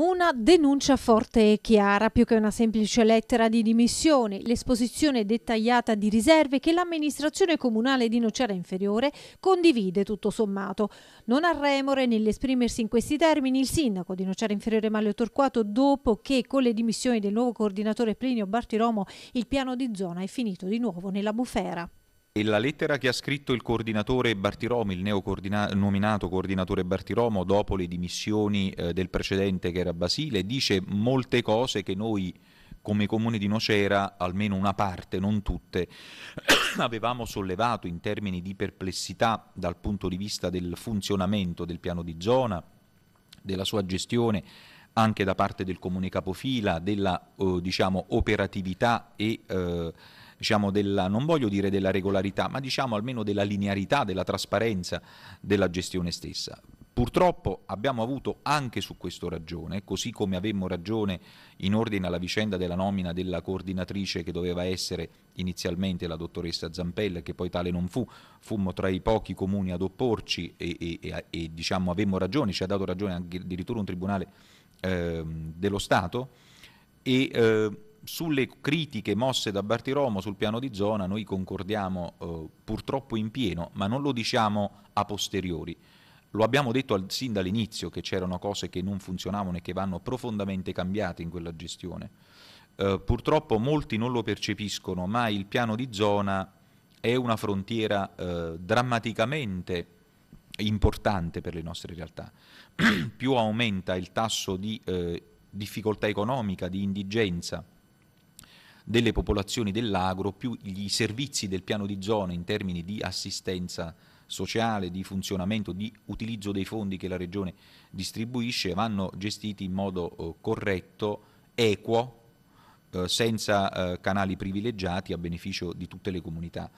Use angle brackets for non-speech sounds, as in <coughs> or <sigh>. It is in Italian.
Una denuncia forte e chiara, più che una semplice lettera di dimissione, l'esposizione dettagliata di riserve che l'amministrazione comunale di Nocera Inferiore condivide tutto sommato. Non ha remore nell'esprimersi in questi termini il sindaco di Nocera Inferiore Mario Torquato dopo che con le dimissioni del nuovo coordinatore Plinio Bartiromo il piano di zona è finito di nuovo nella bufera. E la lettera che ha scritto il coordinatore Bartiromo, il neonominato coordinatore Bartiromo, dopo le dimissioni eh, del precedente che era Basile, dice molte cose che noi come comune di Nocera, almeno una parte, non tutte, <coughs> avevamo sollevato in termini di perplessità dal punto di vista del funzionamento del piano di zona, della sua gestione, anche da parte del comune capofila, della eh, diciamo, operatività e eh, diciamo della, non voglio dire della regolarità, ma diciamo almeno della linearità, della trasparenza della gestione stessa. Purtroppo abbiamo avuto anche su questo ragione, così come avemmo ragione in ordine alla vicenda della nomina della coordinatrice che doveva essere inizialmente la dottoressa Zampella, che poi tale non fu, fummo tra i pochi comuni ad opporci e, e, e, e diciamo, avemmo ragione, ci ha dato ragione addirittura un tribunale eh, dello Stato e eh, sulle critiche mosse da Bartiromo sul piano di zona noi concordiamo eh, purtroppo in pieno, ma non lo diciamo a posteriori lo abbiamo detto al, sin dall'inizio che c'erano cose che non funzionavano e che vanno profondamente cambiate in quella gestione. Eh, purtroppo molti non lo percepiscono, ma il piano di zona è una frontiera eh, drammaticamente importante per le nostre realtà. <clears throat> Più aumenta il tasso di eh, difficoltà economica, di indigenza delle popolazioni dell'agro, più i servizi del piano di zona in termini di assistenza sociale, di funzionamento, di utilizzo dei fondi che la Regione distribuisce vanno gestiti in modo eh, corretto, equo, eh, senza eh, canali privilegiati a beneficio di tutte le comunità.